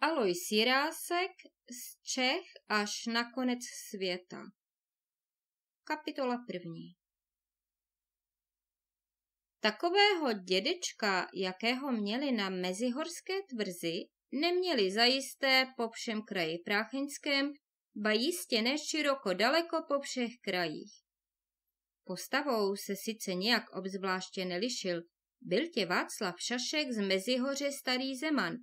Aloj Sirásek z Čech až na konec světa. Kapitola první Takového dědečka, jakého měli na mezihorské tvrzi, neměli zajisté po všem kraji Práchinském, ba jistě neširoko daleko po všech krajích. Postavou se sice nějak obzvláště nelišil, byl tě Václav Šašek z Mezihoře Starý Zeman,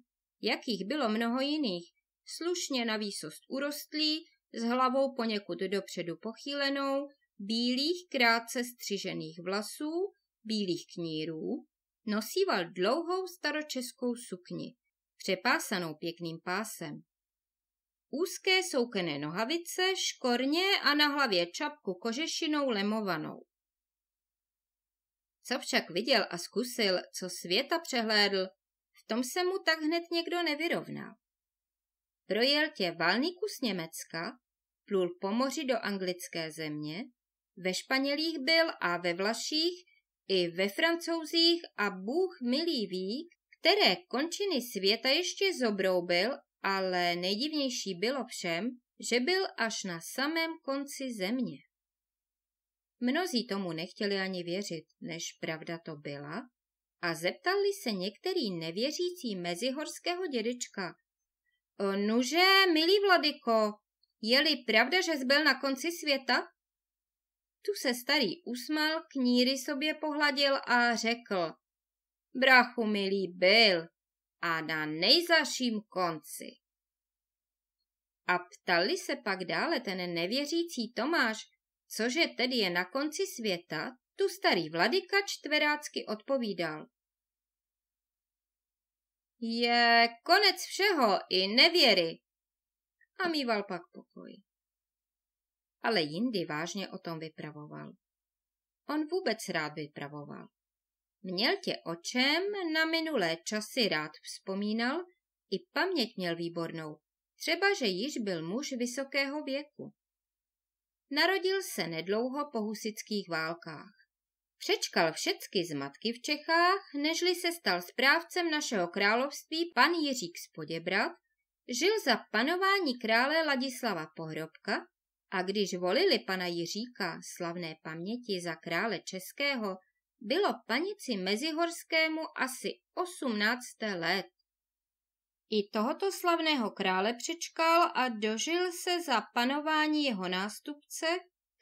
jakých bylo mnoho jiných, slušně na výsost urostlý, s hlavou poněkud dopředu pochýlenou, bílých krátce střižených vlasů, bílých knírů, nosíval dlouhou staročeskou sukni, přepásanou pěkným pásem. Úzké soukené nohavice, škorně a na hlavě čapku kožešinou lemovanou. Co však viděl a zkusil, co světa přehlédl, v tom se mu tak hned někdo nevyrovnal. Projel tě valný kus Německa, plul po moři do anglické země, ve Španělích byl a ve Vlaších, i ve Francouzích a Bůh milý ví, které končiny světa ještě zobroubil, ale nejdivnější bylo všem, že byl až na samém konci země. Mnozí tomu nechtěli ani věřit, než pravda to byla, a zeptali se některý nevěřící mezihorského dědečka. E, nuže, milý vladyko, je-li pravda, že zbyl na konci světa? Tu se starý usmál, kníry sobě pohladil a řekl. Brachu milý byl a na nejzaším konci. A ptali se pak dále ten nevěřící Tomáš, cože tedy je na konci světa, tu starý vladyka čtverácky odpovídal je konec všeho i nevěry. A mýval pak pokoj. Ale jindy vážně o tom vypravoval. On vůbec rád vypravoval. Měl tě o čem na minulé časy rád vzpomínal, i paměť měl výbornou, třeba že již byl muž vysokého věku. Narodil se nedlouho po husických válkách. Přečkal všecky zmatky v Čechách, nežli se stal správcem našeho království pan Jiřík Poděbrad, žil za panování krále Ladislava Pohrobka a když volili pana Jiříka slavné paměti za krále českého, bylo panici Mezihorskému asi 18. let. I tohoto slavného krále přečkal a dožil se za panování jeho nástupce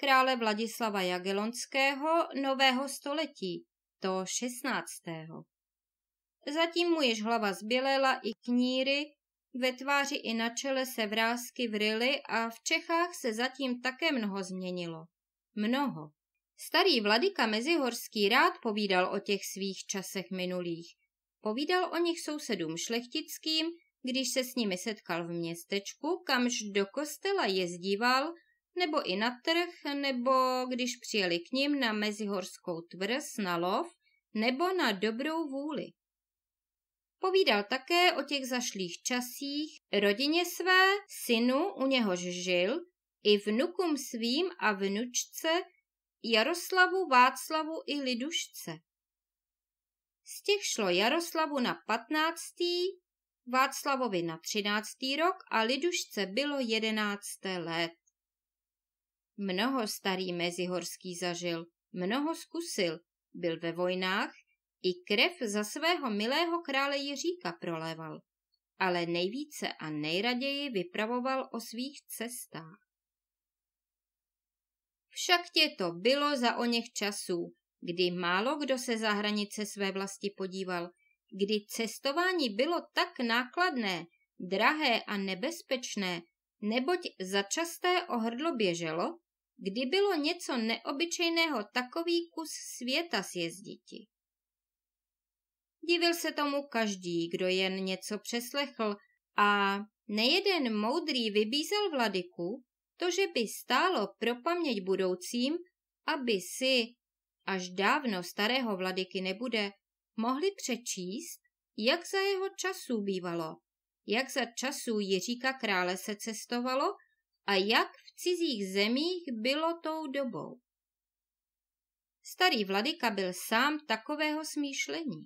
krále Vladislava Jagelonského nového století, to 16. Zatím mu již hlava zbělela i kníry, ve tváři i na čele se vrázky vryly a v Čechách se zatím také mnoho změnilo. Mnoho. Starý vladyka Mezihorský rád povídal o těch svých časech minulých. Povídal o nich sousedům šlechtickým, když se s nimi setkal v městečku, kamž do kostela jezdíval nebo i na trh, nebo když přijeli k ním na mezihorskou tvrz na lov, nebo na dobrou vůli. Povídal také o těch zašlých časích, rodině své, synu, u něhož žil, i vnukům svým a vnučce, Jaroslavu, Václavu i Lidušce. Z těch šlo Jaroslavu na patnáctý, Václavovi na třináctý rok a Lidušce bylo jedenácté let. Mnoho starý mezihorský zažil, mnoho zkusil, byl ve vojnách, i krev za svého milého krále Jiříka proléval, ale nejvíce a nejraději vypravoval o svých cestách. Však tě to bylo za o něch časů, kdy málo kdo se za hranice své vlasti podíval, kdy cestování bylo tak nákladné, drahé a nebezpečné, neboť začasté ohrdlo běželo kdy bylo něco neobyčejného takový kus světa sjezditi. Divil se tomu každý, kdo jen něco přeslechl a nejeden moudrý vybízel vladyku, to, že by stálo pro paměť budoucím, aby si, až dávno starého vladyky nebude, mohli přečíst, jak za jeho času bývalo, jak za času Jiříka krále se cestovalo a jak v cizích zemích bylo tou dobou. Starý vladyka byl sám takového smýšlení.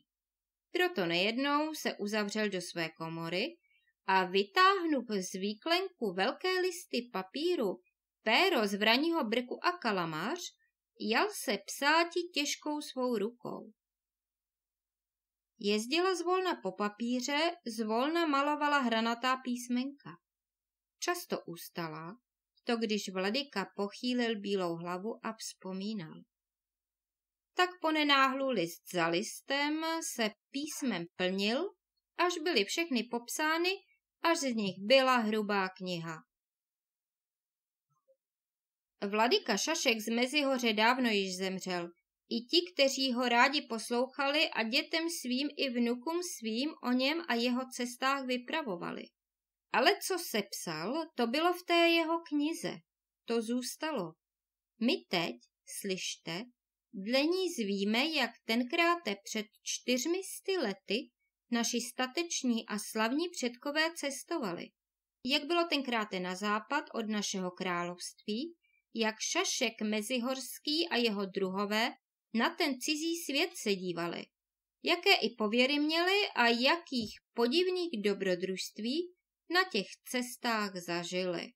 Proto nejednou se uzavřel do své komory a vytáhnul z výklenku velké listy papíru, péro z vraního brku a kalamář, jal se psáti těžkou svou rukou. Jezdila zvolna po papíře, zvolna malovala hranatá písmenka. Často ustala, to když vladyka pochýlil bílou hlavu a vzpomínal. Tak ponenáhlu list za listem se písmem plnil, až byly všechny popsány, až z nich byla hrubá kniha. Vladyka Šašek z Mezihoře dávno již zemřel. I ti, kteří ho rádi poslouchali a dětem svým i vnukům svým o něm a jeho cestách vypravovali. Ale co sepsal, to bylo v té jeho knize. To zůstalo. My teď, slyšte, dle ní zvíme, jak tenkrát před čtyřmi sty lety naši stateční a slavní předkové cestovali. Jak bylo tenkrát na západ od našeho království, jak Šašek Mezihorský a jeho druhové na ten cizí svět se dívali, jaké i pověry měli a jakých podivných dobrodružství na těch cestách zažili.